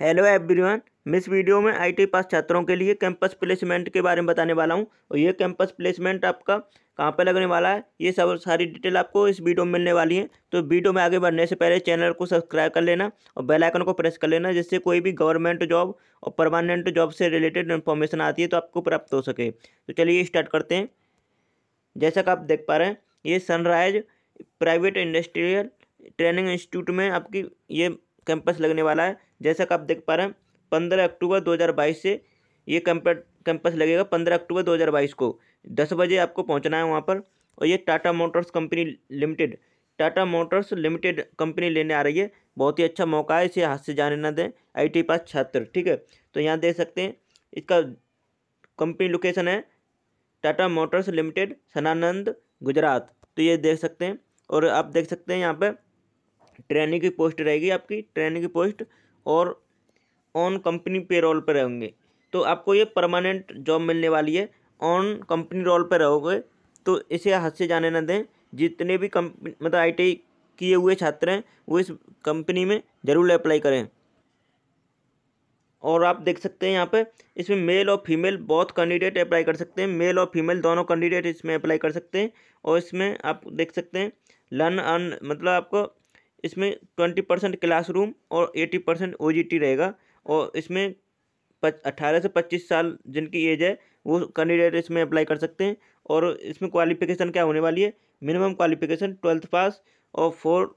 hello everyone इस video में IT pass छात्रों के लिए कैंपस प्लेसमेंट के बारे में बताने वाला हूं और ये कैंपस प्लेसमेंट आपका कहां पर लगने वाला है ये सब सारी डिटेल आपको इस वीडियो में मिलने वाली है तो वीडियो में आगे बढ़ने से पहले चैनल को सब्सक्राइब कर लेना और बेल आइकन को प्रेस कर लेना जिससे कोई भी गवर्नमेंट जॉब और परमानेंट जॉब से रिलेटेड इन्फॉर्मेशन आती है तो आपको प्राप्त हो सके तो चलिए स्टार्ट करते हैं जैसा कि आप देख पा रहे हैं ये Sunrise private industrial training institute में आपकी ये कैंपस लगने वाला है जैसा कि आप देख पा रहे हैं पंद्रह अक्टूबर दो हज़ार बाईस से ये कैंप कैंपस लगेगा पंद्रह अक्टूबर दो हज़ार बाईस को दस बजे आपको पहुँचना है वहाँ पर और ये Tata Motors company limited Tata Motors limited company लेने आ रही है बहुत ही अच्छा मौका है इसे हाथ से जाने ना दें आई टी पास छात्र ठीक है तो यहाँ देख सकते हैं इसका कंपनी लोकेशन है टाटा मोटर्स लिमिटेड सनानंद गुजरात तो ये देख सकते हैं और आप देख सकते हैं यहाँ पर ट्रेनिंग की पोस्ट रहेगी आपकी ट्रेनिंग की पोस्ट और ऑन कंपनी पे रोल पर रहेंगे तो आपको ये परमानेंट जॉब मिलने वाली है ऑन कंपनी रोल पर रहोगे तो इसे हाथ से जाने ना दें जितने भी कंपनी मतलब आई किए हुए छात्र हैं वो इस कंपनी में ज़रूर अप्लाई करें और आप देख सकते हैं यहाँ पे इसमें मेल और फीमेल बहुत कैंडिडेट अप्लाई कर सकते हैं मेल और फीमेल दोनों कैंडिडेट इसमें अप्लाई कर सकते हैं और इसमें आप देख सकते हैं लर्न अर्न मतलब आपको इसमें ट्वेंटी परसेंट रूम और एटी परसेंट ओ रहेगा और इसमें अट्ठारह से पच्चीस साल जिनकी एज है वो कैंडिडेट इसमें अप्लाई कर सकते हैं और इसमें क्वालिफिकेशन क्या होने वाली है मिनिमम क्वालिफिकेशन ट्वेल्थ पास और फोर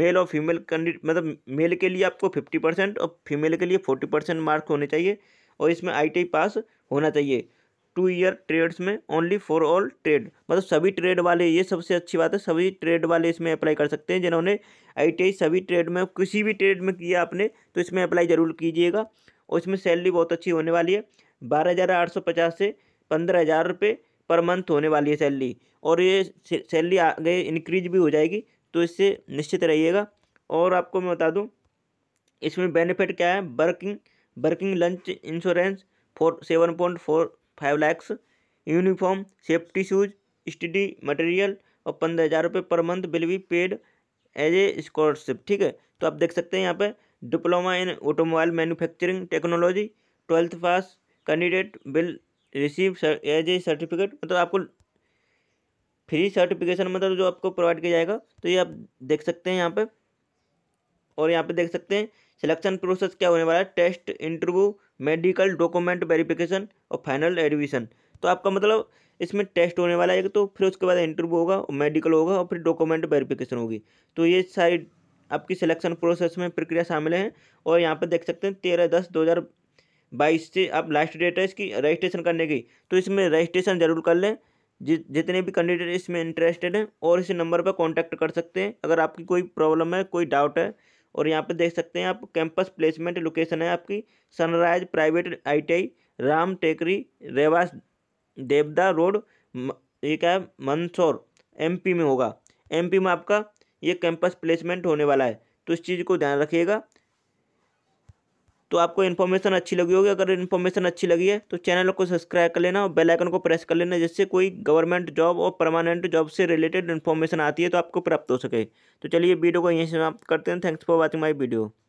मेल और फीमेल कैंडिडेट मतलब मेल के लिए आपको फिफ्टी परसेंट और फीमेल के लिए फोर्टी परसेंट मार्क्स होने चाहिए और इसमें आई पास होना चाहिए टू ईयर ट्रेड्स में ओनली फॉर ऑल ट्रेड मतलब सभी ट्रेड वाले ये सबसे अच्छी बात है सभी ट्रेड वाले इसमें अप्लाई कर सकते हैं जिन्होंने आई सभी ट्रेड में किसी भी ट्रेड में किया आपने तो इसमें अप्लाई ज़रूर कीजिएगा और इसमें सैलरी बहुत अच्छी होने वाली है बारह हज़ार आठ सौ पचास से पंद्रह हज़ार रुपये पर मंथ होने वाली है सैलरी और ये सैलरी आगे इंक्रीज भी हो जाएगी तो इससे निश्चित रहिएगा और आपको मैं बता दूँ इसमें बेनिफिट क्या है working working lunch insurance four seven point four five lakhs uniform safety shoes study material और पंद्रह हज़ार रुपये पर month will be paid as a scholarship ठीक है तो आप देख सकते हैं यहाँ पे diploma in automobile manufacturing technology twelfth pass candidate will receive as a certificate मतलब आपको फ्री सर्टिफिकेशन मतलब जो आपको प्रोवाइड किया जाएगा तो ये आप देख सकते हैं यहाँ पर और यहाँ पर देख सकते हैं सिलेक्शन प्रोसेस क्या होने वाला है test interview medical document verification और फाइनल एडमिशन तो आपका मतलब इसमें टेस्ट होने वाला है तो फिर उसके बाद इंटरव्यू होगा और मेडिकल होगा और फिर डॉक्यूमेंट वेरिफिकेशन होगी तो ये सारी आपकी सिलेक्शन प्रोसेस में प्रक्रिया शामिल है और यहाँ पर देख सकते हैं तेरह दस दो हज़ार बाईस से आप लास्ट डेट है इसकी रजिस्ट्रेशन करने की तो इसमें रजिस्ट्रेशन जरूर कर लें जि जितने भी कैंडिडेट इसमें इंटरेस्टेड हैं और इस नंबर पर कॉन्टैक्ट कर सकते हैं अगर आपकी कोई प्रॉब्लम है कोई डाउट है और यहाँ पे देख सकते हैं आप कैंपस प्लेसमेंट लोकेशन है आपकी Sunrise private ITI Ram Tekri Rewas Dewda road ये क्या है मंदसौर एम में होगा एम में आपका ये कैंपस प्लेसमेंट होने वाला है तो इस चीज़ को ध्यान रखिएगा तो आपको इन्फॉर्मेशन अच्छी लगी होगी अगर इन्फॉर्मेशन अच्छी लगी है तो चैनल को सब्सक्राइब कर लेना और बेल आइकन को प्रेस कर लेना जिससे कोई गवर्नमेंट जॉब और परमानेंट जॉब से रिलेटेड इन्फॉर्मेशन आती है तो आपको प्राप्त हो सके तो चलिए वीडियो को यहीं समाप्त करते हैं thanks for watching my video